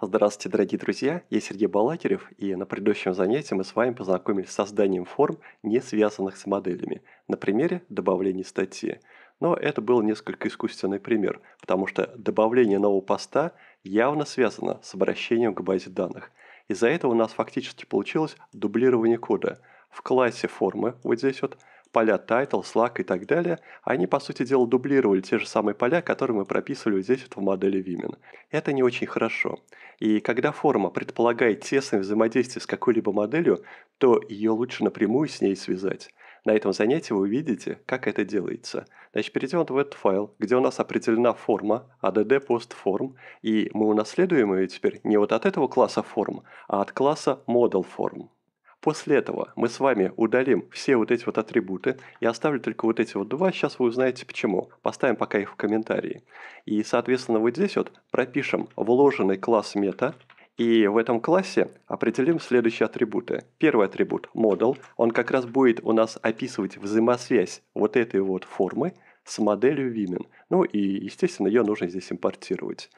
Здравствуйте, дорогие друзья, я Сергей Балакирев, и на предыдущем занятии мы с вами познакомились с созданием форм, не связанных с моделями, на примере добавления статьи. Но это был несколько искусственный пример, потому что добавление нового поста явно связано с обращением к базе данных. Из-за этого у нас фактически получилось дублирование кода. В классе формы, вот здесь вот, поля title, slack и так далее, они, по сути дела, дублировали те же самые поля, которые мы прописывали здесь вот в модели Women. Это не очень хорошо. И когда форма предполагает тесное взаимодействие с какой-либо моделью, то ее лучше напрямую с ней связать. На этом занятии вы увидите, как это делается. Значит, перейдем вот в этот файл, где у нас определена форма add post form, и мы унаследуем ее теперь не вот от этого класса форм, а от класса model form. После этого мы с вами удалим все вот эти вот атрибуты. Я оставлю только вот эти вот два. Сейчас вы узнаете почему. Поставим пока их в комментарии. И, соответственно, вот здесь вот пропишем вложенный класс мета. И в этом классе определим следующие атрибуты. Первый атрибут – model. Он как раз будет у нас описывать взаимосвязь вот этой вот формы с моделью Women. Ну и, естественно, ее нужно здесь импортировать.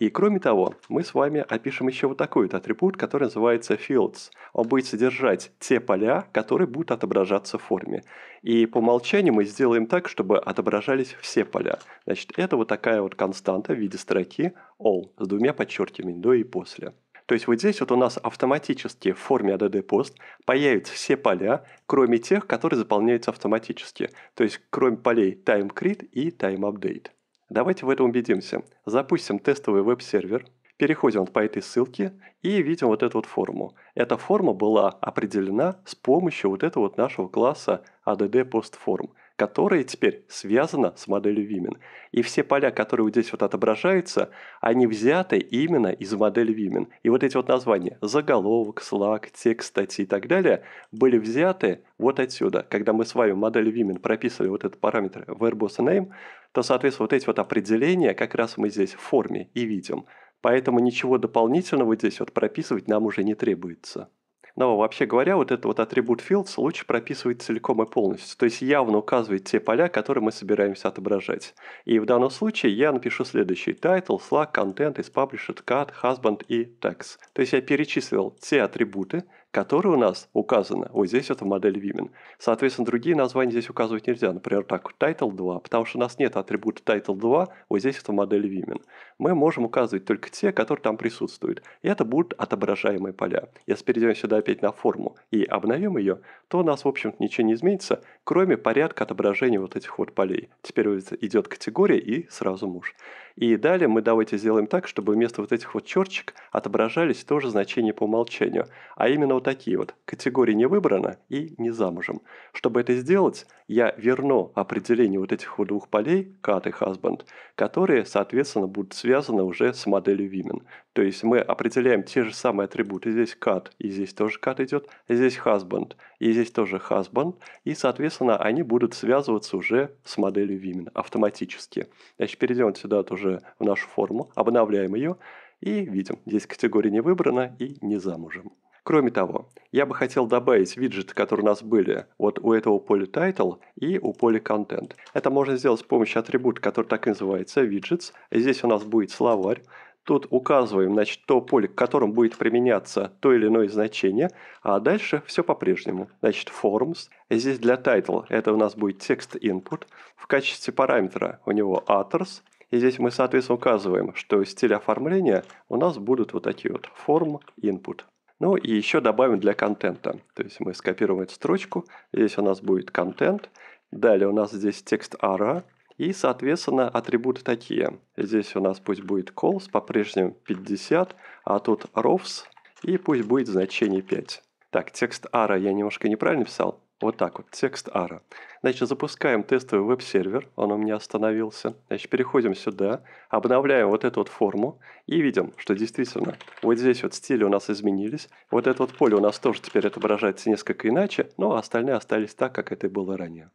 И кроме того, мы с вами опишем еще вот такой вот атрибут, который называется fields. Он будет содержать те поля, которые будут отображаться в форме. И по умолчанию мы сделаем так, чтобы отображались все поля. Значит, это вот такая вот константа в виде строки all с двумя подчеркиваниями до и после. То есть вот здесь вот у нас автоматически в форме ADD post появятся все поля, кроме тех, которые заполняются автоматически. То есть кроме полей time crit и time update. Давайте в этом убедимся. Запустим тестовый веб-сервер, переходим по этой ссылке и видим вот эту вот форму. Эта форма была определена с помощью вот этого вот нашего класса ADD а PostForm, которая теперь связана с моделью Вимен. И все поля, которые вот здесь вот отображаются, они взяты именно из модели Вимен. И вот эти вот названия – заголовок, слаг, текст статьи и так далее – были взяты вот отсюда. Когда мы с вами в модели Вимен прописывали вот этот параметр verbose name, то, соответственно, вот эти вот определения как раз мы здесь в форме и видим. Поэтому ничего дополнительного здесь вот прописывать нам уже не требуется. Но вообще говоря, вот этот вот атрибут fields лучше прописывать целиком и полностью. То есть явно указывает те поля, которые мы собираемся отображать. И в данном случае я напишу следующий. Title, Slack, Content, is Published, Cut, Husband и tags. То есть я перечислил те атрибуты, которая у нас указана, вот здесь это модель Women. Соответственно, другие названия здесь указывать нельзя, например, так, Title 2, потому что у нас нет атрибута Title 2, вот здесь это модель Women. Мы можем указывать только те, которые там присутствуют, и это будут отображаемые поля. Если перейдем сюда опять на форму и обновим ее, то у нас, в общем-то, ничего не изменится, кроме порядка отображения вот этих вот полей. Теперь идет категория и сразу муж. И далее мы давайте сделаем так, чтобы вместо вот этих вот черчек отображались тоже значения по умолчанию, а именно вот такие вот. Категории не выбрана и не замужем. Чтобы это сделать, я верну определение вот этих вот двух полей, cat и husband, которые, соответственно, будут связаны уже с моделью women. То есть мы определяем те же самые атрибуты. Здесь cat, и здесь тоже cat идет, а здесь husband – и здесь тоже husband, и, соответственно, они будут связываться уже с моделью women автоматически. Значит, перейдем сюда тоже в нашу форму, обновляем ее, и видим, здесь категория не выбрана и не замужем. Кроме того, я бы хотел добавить виджеты, которые у нас были вот у этого поля title и у поля content. Это можно сделать с помощью атрибута, который так и называется, widgets. Здесь у нас будет словарь. Тут указываем значит, то поле, к которому будет применяться то или иное значение, а дальше все по-прежнему. Значит, forms. Здесь для title это у нас будет текст input. В качестве параметра у него others. И здесь мы, соответственно, указываем, что стиль оформления у нас будут вот такие вот form input. Ну и еще добавим для контента. То есть мы скопируем эту строчку. Здесь у нас будет контент. Далее у нас здесь текст ara. И, соответственно, атрибуты такие. Здесь у нас пусть будет calls по-прежнему 50, а тут rows и пусть будет значение 5. Так, текст ara я немножко неправильно писал. Вот так вот, текст ara. Значит, запускаем тестовый веб-сервер, он у меня остановился. Значит, переходим сюда, обновляем вот эту вот форму и видим, что действительно вот здесь вот стили у нас изменились. Вот это вот поле у нас тоже теперь отображается несколько иначе, но остальные остались так, как это было ранее.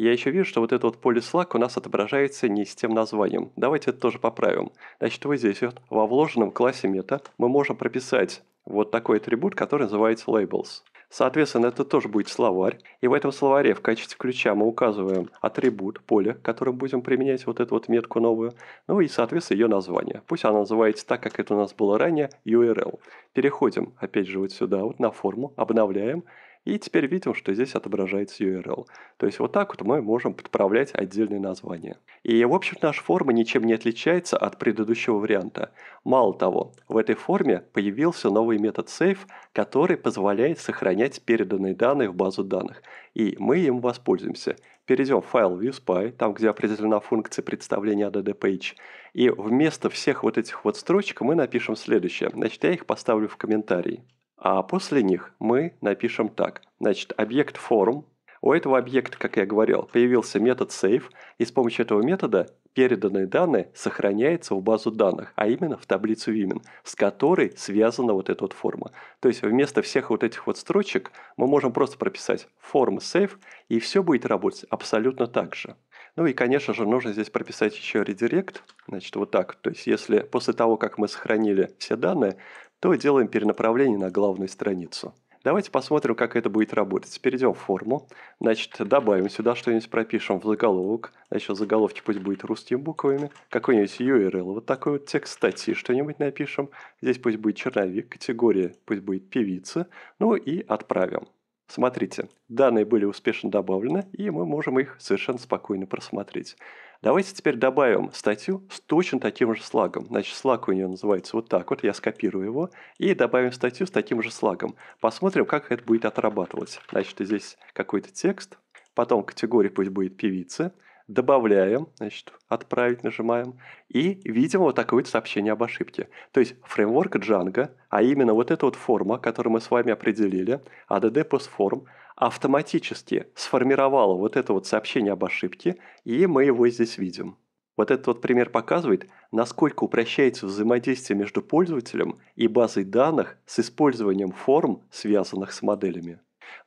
Я еще вижу, что вот это вот поле Slack у нас отображается не с тем названием. Давайте это тоже поправим. Значит, вот здесь вот во вложенном классе мета мы можем прописать вот такой атрибут, который называется labels. Соответственно, это тоже будет словарь. И в этом словаре в качестве ключа мы указываем атрибут, поле, которым будем применять вот эту вот метку новую. Ну и, соответственно, ее название. Пусть она называется так, как это у нас было ранее, URL. Переходим, опять же, вот сюда, вот на форму, обновляем и теперь видим, что здесь отображается URL. То есть вот так вот мы можем подправлять отдельные названия. И в общем наша форма ничем не отличается от предыдущего варианта. Мало того, в этой форме появился новый метод save, который позволяет сохранять переданные данные в базу данных. И мы им воспользуемся. Перейдем в файл viewspy, там где определена функция представления add page. И вместо всех вот этих вот строчек мы напишем следующее. Значит, я их поставлю в комментарии. А после них мы напишем так. Значит, объект форум. У этого объекта, как я говорил, появился метод save, и с помощью этого метода переданные данные сохраняются в базу данных, а именно в таблицу имен, с которой связана вот эта вот форма. То есть вместо всех вот этих вот строчек мы можем просто прописать формы save, и все будет работать абсолютно так же. Ну и, конечно же, нужно здесь прописать еще редирект. Значит, вот так. То есть, если после того, как мы сохранили все данные, то делаем перенаправление на главную страницу. Давайте посмотрим, как это будет работать. Перейдем в форму. Значит, добавим сюда что-нибудь, пропишем в заголовок. Значит, в пусть будет русскими буквами. Какой-нибудь URL, вот такой вот текст статьи что-нибудь напишем. Здесь пусть будет черновик, категория пусть будет певица. Ну и отправим. Смотрите, данные были успешно добавлены, и мы можем их совершенно спокойно просмотреть. Давайте теперь добавим статью с точно таким же слагом. Значит, слаг у нее называется вот так вот, я скопирую его, и добавим статью с таким же слагом. Посмотрим, как это будет отрабатывать. Значит, здесь какой-то текст, потом категория пусть будет певицы, добавляем, значит, отправить нажимаем, и видим вот такое вот сообщение об ошибке. То есть фреймворк Django, а именно вот эта вот форма, которую мы с вами определили, add «А postform, автоматически сформировало вот это вот сообщение об ошибке, и мы его здесь видим. Вот этот вот пример показывает, насколько упрощается взаимодействие между пользователем и базой данных с использованием форм, связанных с моделями.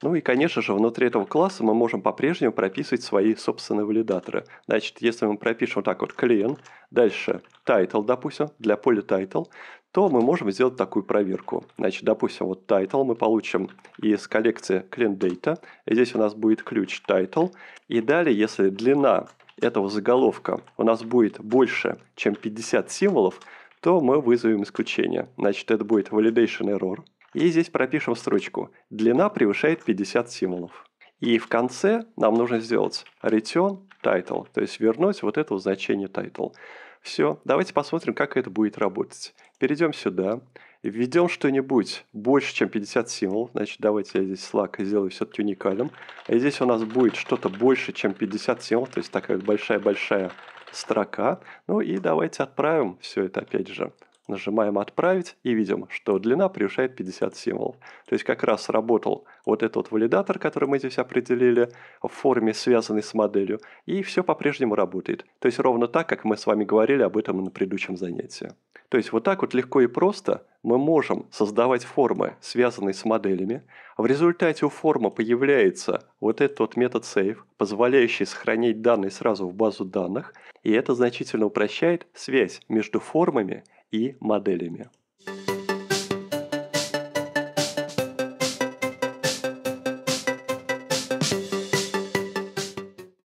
Ну и, конечно же, внутри этого класса мы можем по-прежнему прописывать свои собственные валидаторы. Значит, если мы пропишем вот так вот клиент, дальше title, допустим, для поля title, то мы можем сделать такую проверку. Значит, допустим, вот title мы получим из коллекции clean data. Здесь у нас будет ключ title. И далее, если длина этого заголовка у нас будет больше, чем 50 символов, то мы вызовем исключение. Значит, это будет validation error. И здесь пропишем строчку «Длина превышает 50 символов». И в конце нам нужно сделать return title, то есть вернуть вот это значение title. Все, давайте посмотрим, как это будет работать. Перейдем сюда, введем что-нибудь больше, чем 50 символов. Значит, давайте я здесь слаг сделаю все-таки уникальным. И а здесь у нас будет что-то больше, чем 50 символов, то есть такая большая-большая строка. Ну и давайте отправим все это опять же нажимаем «Отправить» и видим, что длина превышает 50 символов. То есть как раз работал вот этот валидатор, который мы здесь определили в форме, связанной с моделью, и все по-прежнему работает. То есть ровно так, как мы с вами говорили об этом на предыдущем занятии. То есть вот так вот легко и просто мы можем создавать формы, связанные с моделями. В результате у формы появляется вот этот вот метод save, позволяющий сохранить данные сразу в базу данных, и это значительно упрощает связь между формами и моделями.